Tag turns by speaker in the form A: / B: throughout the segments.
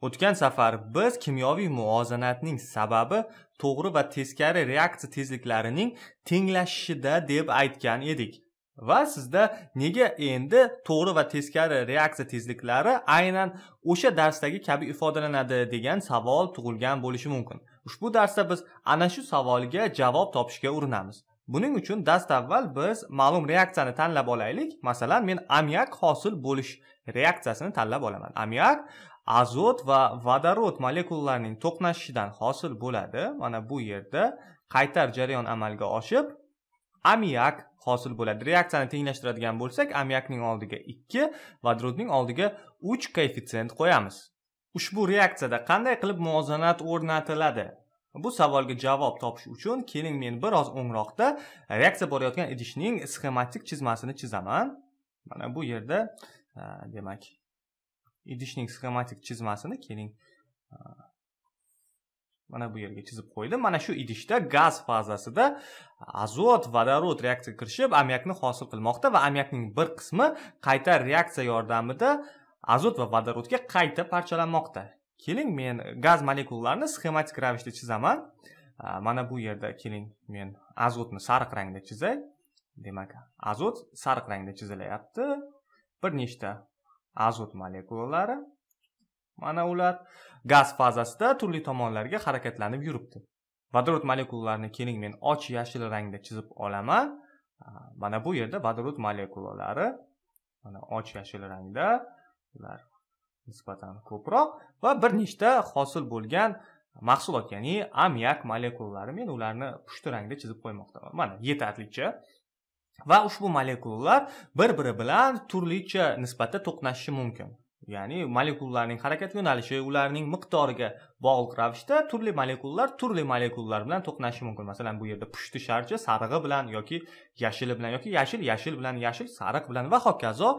A: O'tgan safar biz kimyoviy muvozanatning sababi to'g'ri va teskari reaksiya tezliklarining tenglashishida deb aytgan edik. Va sizda nega endi to'g'ri va teskari reaksiya tezliklari aynan o'sha darsdagi kabi ifodalanadi degan savol tug'ilgan bo'lishi mumkin. Ushbu darsda biz ana shu savolga javob topishga urinamiz. Buning uchun dastavval biz ma'lum reaksiyani tanlab olaylik. Masalan, men ammiak hosil bo'lish reaksiyasini tanlab olaman ammiak azot va vodorod molekulalarining to'qnashishidan hosil bo'ladi mana bu yerda qaytar jarayon amalga oshib ammiak hosil bo'ladi reaksiyani tenglashtiradigan bo'lsak ammiakning oldiga ikki vodorodning oldiga uch koeffitsient qo'yamiz ushbu reaksiyada qanday qilib muvozanat o'rnatiladi bu savolga javob topish uchun keling men biroz o'ngroqda reaksiya borayotgan idishning sxematik chizmasini chizaman mana bu yerda demak idishning sxematik chizmasini keling mana bu yerga chizib qo'ydim mana shu idishda gaz fazasida azot vodorod reaksiyaga kirishib ammiakni hosil qilmoqda va ammiakning bir qismi qayta reaksiya yordamida azot va vodorodga qayta parchalanmoqda keling men gaz molekulalarini sxematik ravishda chizaman mana bu yerda keling men azotni sariq rangda chizay demak azot sariq rangda chizilyapti bir nechta azot molekulalari mana ular gaz fazasida turli tomonlarga harakatlanib yuribdi vodorod molekulalarini keling men och yashil rangda chizib olaman mana bu yerda vodorod molekulalari mana och yashil rangda ular nisbatan ko'proq va bir nechta hosil bo'lgan mahsulot ya'ni ammiak molekulalari men ularni pushti rangda chizib qo'ymoqdaman mana yetarlicha va ushbu molekulalar bir biri bilan turlicha nisbatda to'qnashishi mumkin ya'ni molekulalarning harakat yo'nalishi ularning miqdoriga bog'liq ravishda turli molekulalar turli molekulalar bilan to'qnashishi mumkin masalan bu yerda pushti sharcha sarig'i bilan yoki yashili bilan yoki yashil yashil bilan yashil sariq bilan va hokazo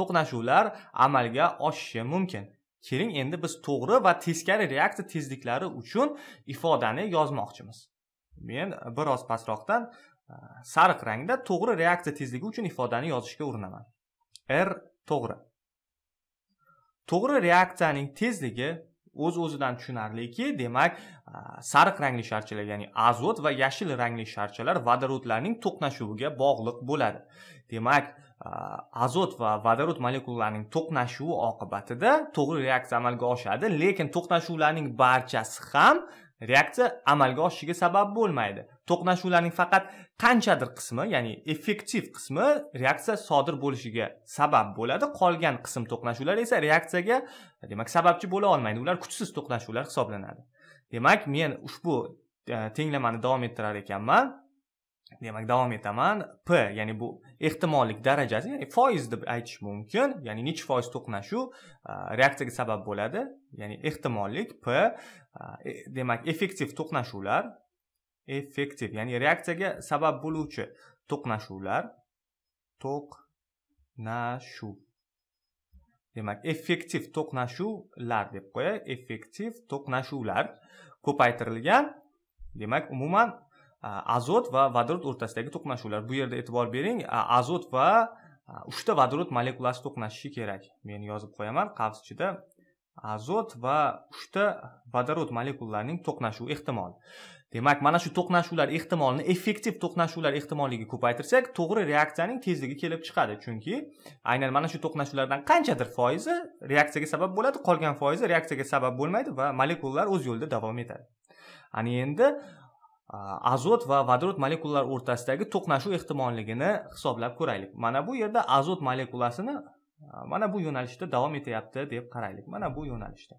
A: to'qnashuvlar amalga oshishi mumkin keling endi biz to'g'ri va teskari reaksiya tezliklari uchun ifodani yozmoqchimiz men biroz pastroqdan sariq rangda to'g'ri reaksiya tezligi uchun ifodani yozishga urinaman r to'g'ri to'g'ri reaksiyaning tezligi o'z uz o'zidan tushunarliki demak sariq rangli sharchalar ya'ni azot va yashil rangli sharchalar vodorodlarning to'qnashuviga bog'liq bo'ladi demak azot va vodorod molekulalarining to'qnashuvi oqibatida to'g'ri reaksiya amalga oshadi lekin to'qnashuvlarning barchasi ham reaksiya amalga oshishiga sabab bo'lmaydi to'qnashuvlarning faqat qanchadir qismi ya'ni effektiv qismi reaksiya sodir bo'lishiga sabab bo'ladi qolgan qism to'qnashuvlar esa reaksiyaga demak sababchi bo'la olmaydi ular kuchsiz to'qnashuvlar hisoblanadi demak men ushbu e, tenglamani davom ettirar ekanman demak davom etaman p ya'ni bu ehtimollik darajasi ya'ni foiz deb aytish mumkin ya'ni nechi foiz to'qnashuv reaksiyaga sabab bo'ladi ya'ni ehtimollik p e, demak effektiv to'qnashuvlar effektiv ya'ni reaksiyaga sabab bo'luvchi to'qnashuvlar to'qnashuv demak effektiv to'qnashuvlar deb qo'yay effektiv to'qnashuvlar ko'paytirilgan demak umuman azot va vodorod o'rtasidagi to'qnashuvlar bu yerda e'tibor bering azot va uchta vodorod molekulasi to'qnashishi kerak men yozib qo'yaman qavs ichida azot va uchta vodorod molekulalarining to'qnashuvi ehtimoli demak mana shu to'qnashuvlar ehtimolini effektiv to'qnashuvlar ehtimolligiga ko'paytirsak to'g'ri reaksiyaning tezligi kelib chiqadi chunki aynan mana shu to'qnashuvlardan qanchadir foizi reaksiyaga sabab bo'ladi qolgan foizi reaksiyaga sabab bo'lmaydi va molekulalar o'z yo'lida davom etadi ana endi azot va vodorod molekulalari o'rtasidagi to'qnashuv ehtimolligini hisoblab ko'raylik mana bu yerda azot molekulasini mana bu yo'nalishda davom etyapti deb qaraylik mana bu yo'nalishda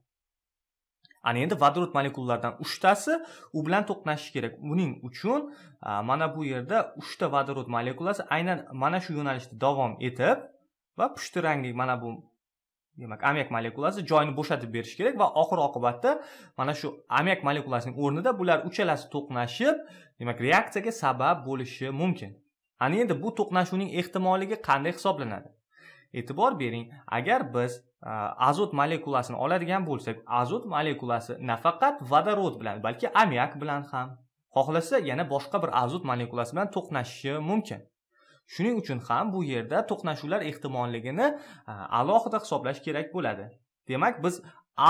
A: ana endi vodorod molekulalaridan uchtasi u bilan to'qnashishi kerak buning uchun mana bu yerda uchta vodorod molekulasi aynan mana shu yo'nalishda davom etib va pushti rangli mana bu demak ammiak molekulasi joyini bo'shatib berishi kerak va oxir oqibatda mana shu ammiak molekulasining o'rnida bular uchalasi to'qnashib demak reaksiyaga sabab bo'lishi mumkin ana endi bu to'qnashuvning ehtimolligi qanday hisoblanadi e'tibor bering agar biz azot molekulasini oladigan bo'lsak azot molekulasi nafaqat vodorod bilan balki ammiak bilan ham xohlasa yana boshqa bir azot molekulasi bilan to'qnashishi mumkin shuning uchun ham bu yerda to'qnashuvlar ehtimolligini e, alohida hisoblash kerak bo'ladi demak biz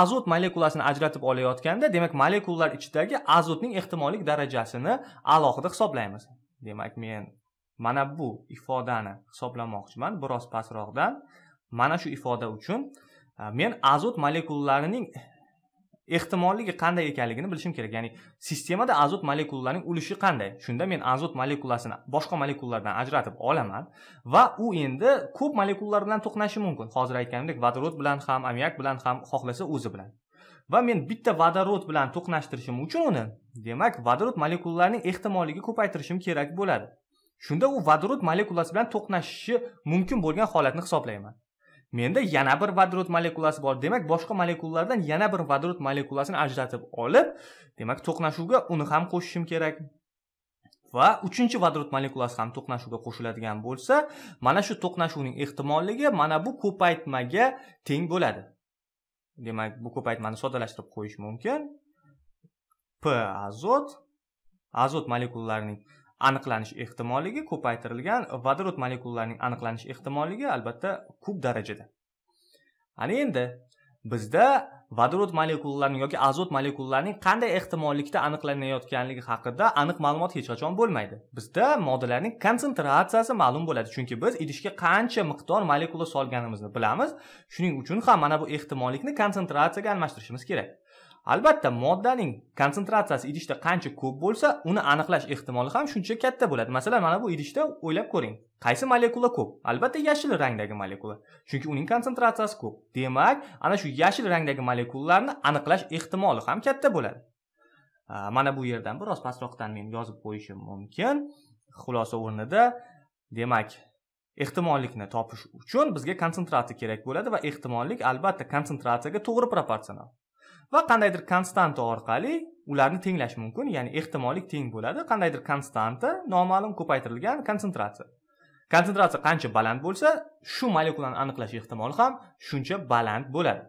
A: azot molekulasini ajratib olayotganda demak molekulalar ichidagi azotning ehtimollik darajasini alohida hisoblaymiz demak men mana bu ifodani hisoblamoqchiman biroz pastroqdan mana shu ifoda uchun e, men azot molekulalarining ehtimolligi qanday ekanligini bilishim kerak ya'ni sistemada azot molekulalarining ulushi qanday shunda men azot molekulasini boshqa molekulalardan ajratib olaman va u endi ko'p molekulalar bilan to'qnashishi mumkin hozir aytganimdek vodorod bilan ham ammiak bilan ham xohlasa o'zi bilan va men bitta vodorod bilan to'qnashtirishim uchun uni demak vodorod molekulalarining ehtimolligi ko'paytirishim kerak bo'ladi shunda u vodorod molekulasi bilan to'qnashishi mumkin bo'lgan holatni hisoblayman menda yana bir vodorod molekulasi bor demak boshqa molekulalardan yana bir vodorod molekulasini ajratib olib demak to'qnashuvga uni ham qo'shishim kerak va uchinchi vodorod molekulasi ham to'qnashuvga qo'shiladigan bo'lsa mana shu to'qnashuvning ehtimolligi mana bu ko'paytmaga teng bo'ladi demak bu ko'paytmani soddalashtirib qo'yish mumkin p azot azot molekulalarining aniqlanish ehtimolligi ko'paytirilgan vodorod molekulalarining aniqlanish ehtimolligi albatta ko'p darajada ana endi bizda vodorod molekulalarining yoki azot molekulalarining qanday ehtimollikda aniqlanayotganligi haqida aniq ma'lumot hech qachon bo'lmaydi bizda moddalarning konsentratsiyasi ma'lum bo'ladi chunki biz idishga qancha miqdor molekula solganimizni bilamiz shuning uchun ham mana bu ehtimollikni konsentratsiyaga almashtirishimiz kerak albatta moddaning konsentratsiyasi idishda qancha ko'p bo'lsa uni aniqlash ehtimoli ham shuncha katta bo'ladi masalan mana bu idishda o'ylab ko'ring qaysi molekula ko'p albatta yashil rangdagi molekula chunki uning konsentratsiyasi ko'p demak ana shu yashil rangdagi molekulalarni aniqlash ehtimoli ham katta bo'ladi mana bu yerdan biroz pastroqdan men yozib qo'yishim mumkin xulosa o'rnida demak ehtimollikni topish uchun bizga konsentratsiya kerak bo'ladi va ehtimollik albatta konsentratsiyaga to'g'ri proporsional va qandaydir konstanta orqali ularni tenglash mumkin ya'ni ehtimollik teng bo'ladi qandaydir konstanta noma'lum ko'paytirilgan konsentratsiya konsentratsiya qancha baland bo'lsa shu molekulani aniqlash ehtimoli ham shuncha baland bo'ladi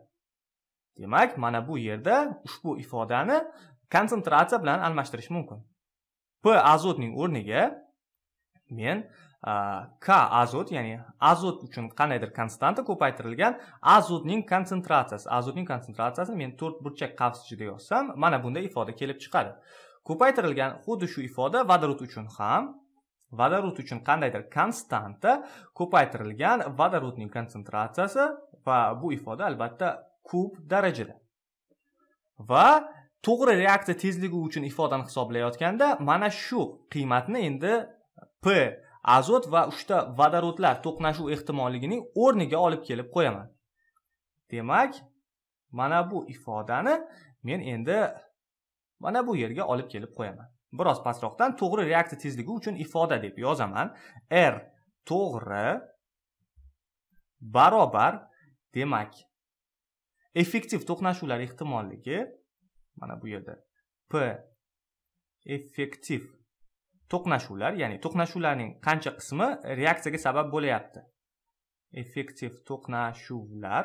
A: demak mana bu yerda ushbu ifodani konsentratsiya bilan almashtirish mumkin p azotning o'rniga men k azot ya'ni azot uchun qandaydir konstanta ko'paytirilgan azotning konsentratsiyasi azotning konsentratsiyasini men to'rt burchak qavs ichida yozsam mana bunday ifoda kelib chiqadi ko'paytirilgan xuddi shu ifoda vodorod uchun ham vodorod uchun qandaydir konstanta ko'paytirilgan vodorodning konsentratsiyasi va bu ifoda albatta kub darajada va to'g'ri reaksiya tezligi uchun ifodani hisoblayotganda mana shu qiymatni endi p azot va uchta vodorodlar to'qnashuv ehtimolligining o'rniga olib kelib qo'yaman demak mana bu ifodani men endi mana bu yerga olib kelib qo'yaman biroz pastroqdan to'g'ri reaksiya tezligi uchun ifoda deb yozaman r to'g'ri barobar demak effektiv to'qnashuvlar ehtimolligi mana bu yerda p effektiv to'qnashuvlar ya'ni to'qnashuvlarning qancha qismi reaksiyaga sabab bo'lyapti effektiv to'qnashuvlar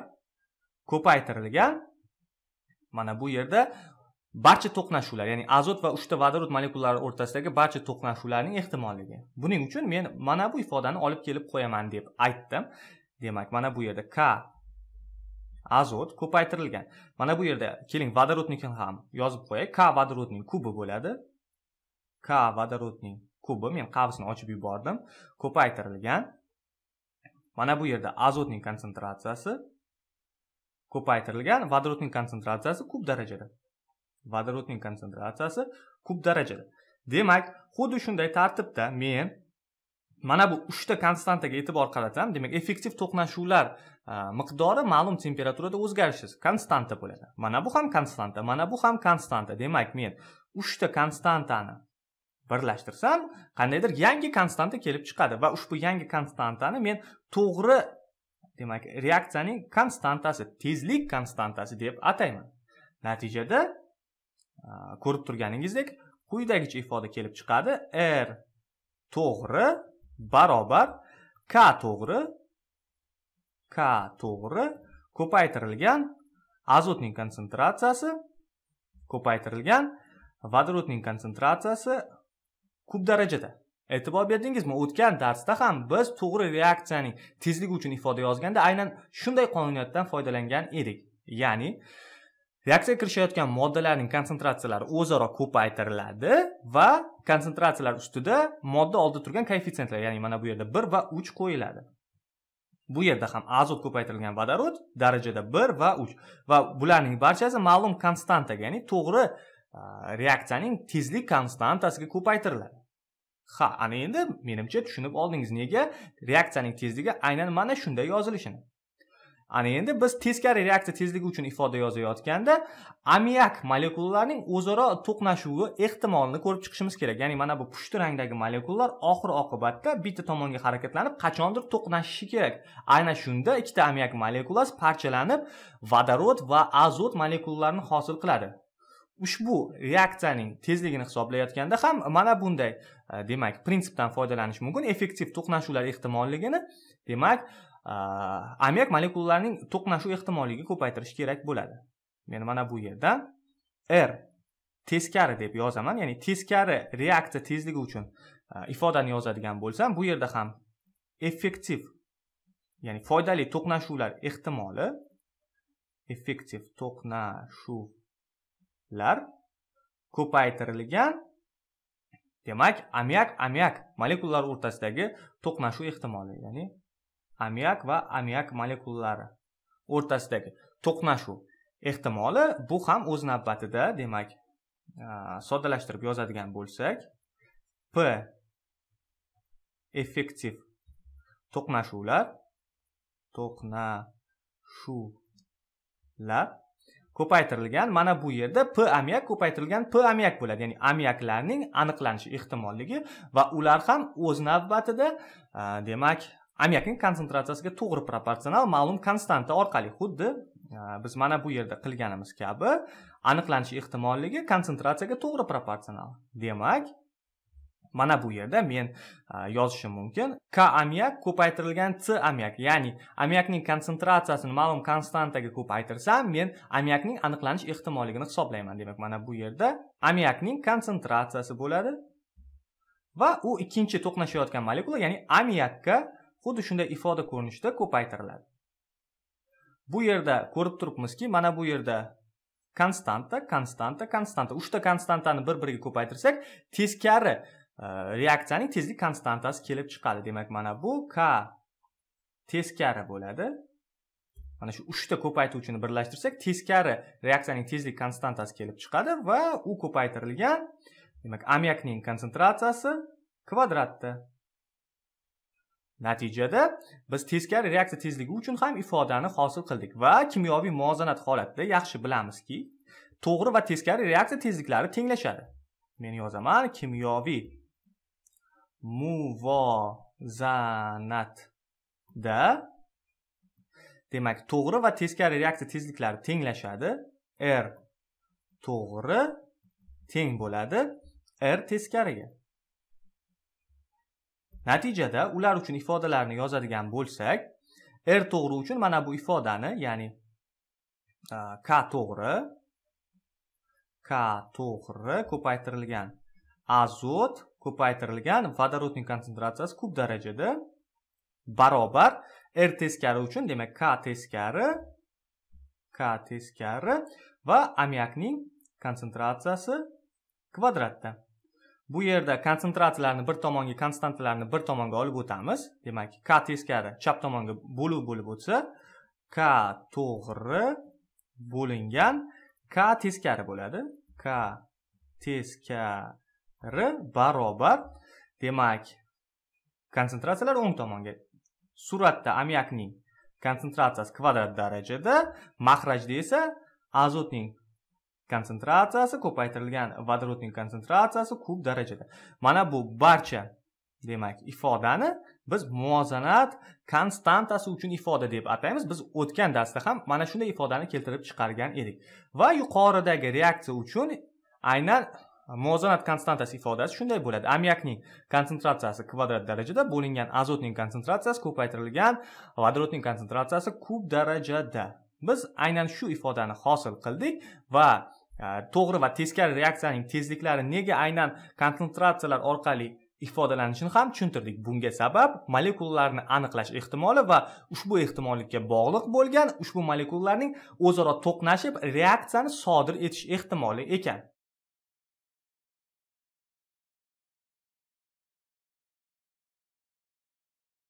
A: ko'paytirilgan mana bu yerda barcha to'qnashuvlar ya'ni azot va uchta vodorod molekulalari o'rtasidagi barcha to'qnashuvlarning ehtimolligi buning uchun men mana bu ifodani olib kelib qo'yaman deb aytdim demak mana bu yerda k azot ko'paytirilgan mana bu yerda keling vodorodnikini ham yozib qo'yay k vodorodning kubi bo'ladi k vodorodning kubi men qavsni ochib yubordim ko'paytirilgan mana bu yerda azotning konsentratsiyasi ko'paytirilgan vodorodning konsentratsiyasi kub darajada vodorodning konsentratsiyasi kub darajada demak xuddi shunday tartibda men mana bu uchta konstantaga e'tibor qaratsam demak effektiv to'qnashuvlar e, miqdori ma'lum temperaturada o'zgarishsiz konstanta bo'ladi mana bu ham konstanta mana bu ham konstanta demak men uchta konstantani birlashtirsam qandaydir yangi konstanta kelib chiqadi va ushbu yangi konstantani men to'g'ri demak reaksiyaning konstantasi tezlik konstantasi deb atayman natijada ko'rib turganingizdek quyidagicha ifoda kelib chiqadi r to'g'ri barobar k to'g'ri k to'g'ri ko'paytirilgan azotning konsentratsiyasi ko'paytirilgan vodorodning konsentratsiyasi ko'p darajada e'tibor berdingizmi o'tgan darsda ham biz to'g'ri reaksiyaning tezligi uchun ifoda yozganda aynan shunday qonuniyatdan foydalangan edik ya'ni reaksiyaga kirishayotgan moddalarning konsentratsiyalari o'zaro ko'paytiriladi va konsentratsiyalar ustida modda oldida turgan koeffitsientlar ya'ni mana bu yerda bir va uch qo'yiladi bu yerda ham azot ko'paytirilgan vodorod darajada bir va uch va bularning barchasi ma'lum konstantaga ya'ni to'g'ri reaksiyaning tezlik konstantasiga ko'paytiriladi ha ana endi menimcha tushunib oldingiz nega reaksiyaning tezligi aynan mana shunday yozilishini ana endi biz teskari reaksiya tezligi uchun ifoda yozayotganda ammiak molekulalarining o'zaro to'qnashuvi ehtimolini ko'rib chiqishimiz kerak ya'ni mana bu pushti rangdagi molekulalar oxir oqibatda bitta tomonga harakatlanib qachondir to'qnashishi kerak aynan shunda ikkita ammiak molekulasi parchalanib vodorod va azot molekulalarini hosil qiladi ushbu reaksiyaning tezligini hisoblayotganda ham mana bunday e, demak prinsipdan foydalanish mumkin effektiv to'qnashuvlar ehtimolligini demak e, ammiak molekulalarining to'qnashuv ehtimolligini ko'paytirish kerak bo'ladi men mana bu yerda r teskari deb yozaman ya'ni teskari reaksiya tezligi uchun e, ifodani yozadigan bo'lsam bu yerda ham effektiv ya'ni foydali to'qnashuvlar ehtimoli effektiv to'qnashuv lar ko'paytirilgan demak ammiak ammiak molekulalari o'rtasidagi to'qnashuv ehtimoli ya'ni ammiak va ammiak molekulalari o'rtasidagi to'qnashuv ehtimoli bu ham o'z navbatida demak soddalashtirib yozadigan bo'lsak p effektiv to'qnashuvlar to'qnashuvlar ko'paytirilgan mana bu yerda p ammiak ko'paytirilgan p ammiak bo'ladi ya'ni ammiaklarning aniqlanishi ehtimolligi va ular ham o'z navbatida demak ammiakning konsentratsiyasiga to'g'ri proporsional ma'lum konstanta orqali xuddi biz mana bu yerda qilganimiz kabi aniqlanish ehtimolligi konsentratsiyaga to'g'ri proporsional demak mana bu yerda men yozishim mumkin k ammiak ko'paytirilgan c ammiak ya'ni ammiakning konsentratsiyasini ma'lum konstantaga ko'paytirsam men ammiakning aniqlanish ehtimolligini hisoblayman demak mana bu yerda ammiakning konsentratsiyasi bo'ladi va u ikkinchi to'qnashayotgan molekula ya'ni ammiakka xuddi shunday ifoda ko'rinishida ko'paytiriladi bu yerda ko'rib turibmizki mana bu yerda konstanta konstanta konstanta uchta konstantani bir biriga ko'paytirsak teskari reaksiyaning э, tezlik konstantasi kelib chiqadi demak mana bu k teskari bo'ladi mana shu uchta ko'paytuvchini birlashtirsak teskari reaksiyaning tezlik konstantasi kelib chiqadi va u ko'paytirilgan demak ammiakning konsentratsiyasi kvadratda natijada biz teskari reaksiya tezligi uchun ham ifodani hosil qildik va kimyoviy muvozanat holatida yaxshi bilamizki to'g'ri va teskari reaksiya tezliklari tenglashadi men yozaman kimyoviy muvozanatda demak to'g'ri va teskari reaksiya tezliklari tenglashadi r to'g'ri teng bo'ladi r teskariga natijada ular uchun ifodalarni yozadigan bo'lsak r to'g'ri uchun mana bu ifodani ya'ni k to'g'ri k to'g'ri ko'paytirilgan azot ko'paytirilgan vodorodning konsentratsiyasi kub darajada barobar r teskari uchun demak k teskari k teskari va ammiakning konsentratsiyasi kvadratda bu yerda konsentratsiyalarni bir tomonga konstantalarni bir tomonga olib o'tamiz demak k teskari chap tomonga bo'luv bo'lib o'tsa k to'g'ri bo'lingan k teskari bo'ladi k teskari r barobar demak konsentratsiyalar o'ng tomonga suratda ammiakning konsentratsiyasi kvadrat darajada mahrajda esa azotning konsentratsiyasi ko'paytirilgan vodorodning konsentratsiyasi kub darajada mana bu barcha demak ifodani biz muvozanat konstantasi uchun ifoda deb ataymiz biz o'tgan darsda ham mana shunday ifodani keltirib chiqargan edik va yuqoridagi reaksiya uchun aynan muvozanat konstantasi ifodasi shunday bo'ladi ammiakning konsentratsiyasi kvadrat darajada bo'lingan azotning konsentratsiyasi ko'paytirilgan vodorodning konsentratsiyasi kub darajada biz aynan shu ifodani hosil qildik va e, to'g'ri va teskari reaksiyaning tezliklari nega aynan konsentratsiyalar orqali ifodalanishini ham tushuntirdik bunga sabab molekulalarni aniqlash ehtimoli va ushbu ehtimollikka bog'liq bo'lgan ushbu molekulalarning o'zaro to'qnashib reaksiyani sodir etish ehtimoli ekan